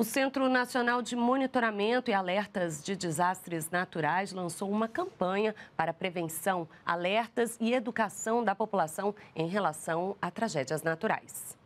O Centro Nacional de Monitoramento e Alertas de Desastres Naturais lançou uma campanha para prevenção, alertas e educação da população em relação a tragédias naturais.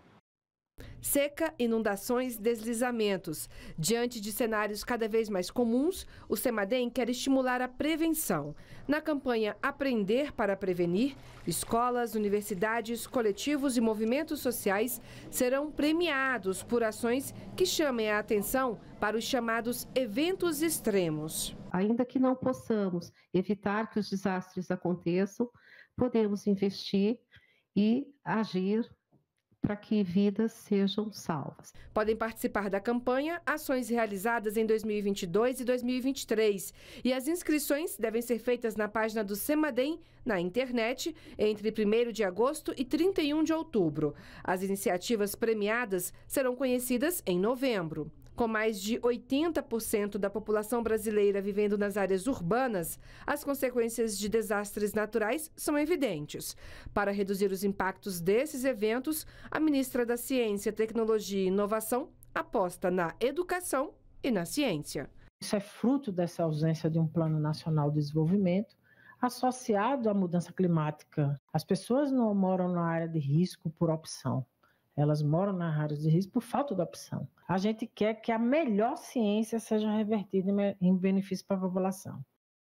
Seca, inundações, deslizamentos. Diante de cenários cada vez mais comuns, o Semadem quer estimular a prevenção. Na campanha Aprender para Prevenir, escolas, universidades, coletivos e movimentos sociais serão premiados por ações que chamem a atenção para os chamados eventos extremos. Ainda que não possamos evitar que os desastres aconteçam, podemos investir e agir para que vidas sejam salvas. Podem participar da campanha ações realizadas em 2022 e 2023. E as inscrições devem ser feitas na página do Semadem na internet entre 1 de agosto e 31 de outubro. As iniciativas premiadas serão conhecidas em novembro. Com mais de 80% da população brasileira vivendo nas áreas urbanas, as consequências de desastres naturais são evidentes. Para reduzir os impactos desses eventos, a ministra da Ciência, Tecnologia e Inovação aposta na educação e na ciência. Isso é fruto dessa ausência de um Plano Nacional de Desenvolvimento associado à mudança climática. As pessoas não moram na área de risco por opção elas moram nas áreas de risco por falta da opção. A gente quer que a melhor ciência seja revertida em benefício para a população.